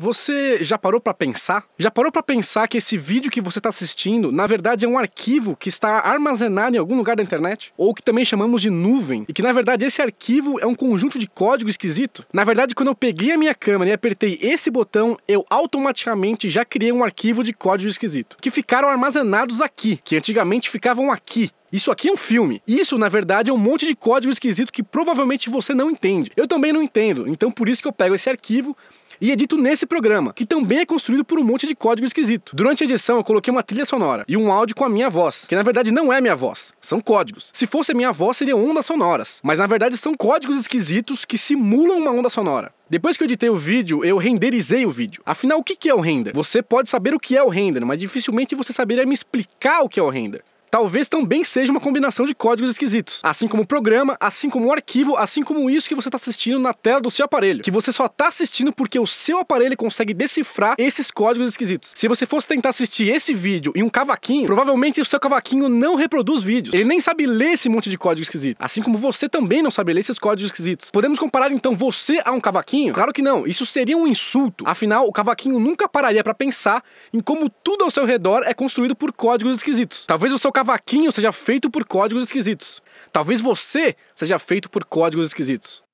Você já parou para pensar? Já parou para pensar que esse vídeo que você está assistindo, na verdade, é um arquivo que está armazenado em algum lugar da internet? Ou que também chamamos de nuvem? E que, na verdade, esse arquivo é um conjunto de código esquisito? Na verdade, quando eu peguei a minha câmera e apertei esse botão, eu automaticamente já criei um arquivo de código esquisito. Que ficaram armazenados aqui, que antigamente ficavam aqui, isso aqui é um filme. Isso, na verdade, é um monte de código esquisito que provavelmente você não entende. Eu também não entendo, então por isso que eu pego esse arquivo e é dito nesse programa, que também é construído por um monte de código esquisito. Durante a edição, eu coloquei uma trilha sonora e um áudio com a minha voz, que na verdade não é minha voz, são códigos. Se fosse a minha voz, seriam ondas sonoras, mas na verdade são códigos esquisitos que simulam uma onda sonora. Depois que eu editei o vídeo, eu renderizei o vídeo. Afinal, o que é o render? Você pode saber o que é o render, mas dificilmente você saberia me explicar o que é o render talvez também seja uma combinação de códigos esquisitos. Assim como o programa, assim como o arquivo, assim como isso que você está assistindo na tela do seu aparelho. Que você só está assistindo porque o seu aparelho consegue decifrar esses códigos esquisitos. Se você fosse tentar assistir esse vídeo em um cavaquinho, provavelmente o seu cavaquinho não reproduz vídeos. Ele nem sabe ler esse monte de código esquisito. Assim como você também não sabe ler esses códigos esquisitos. Podemos comparar então você a um cavaquinho? Claro que não. Isso seria um insulto. Afinal, o cavaquinho nunca pararia para pensar em como tudo ao seu redor é construído por códigos esquisitos. Talvez o seu cavaquinho seja feito por códigos esquisitos. Talvez você seja feito por códigos esquisitos.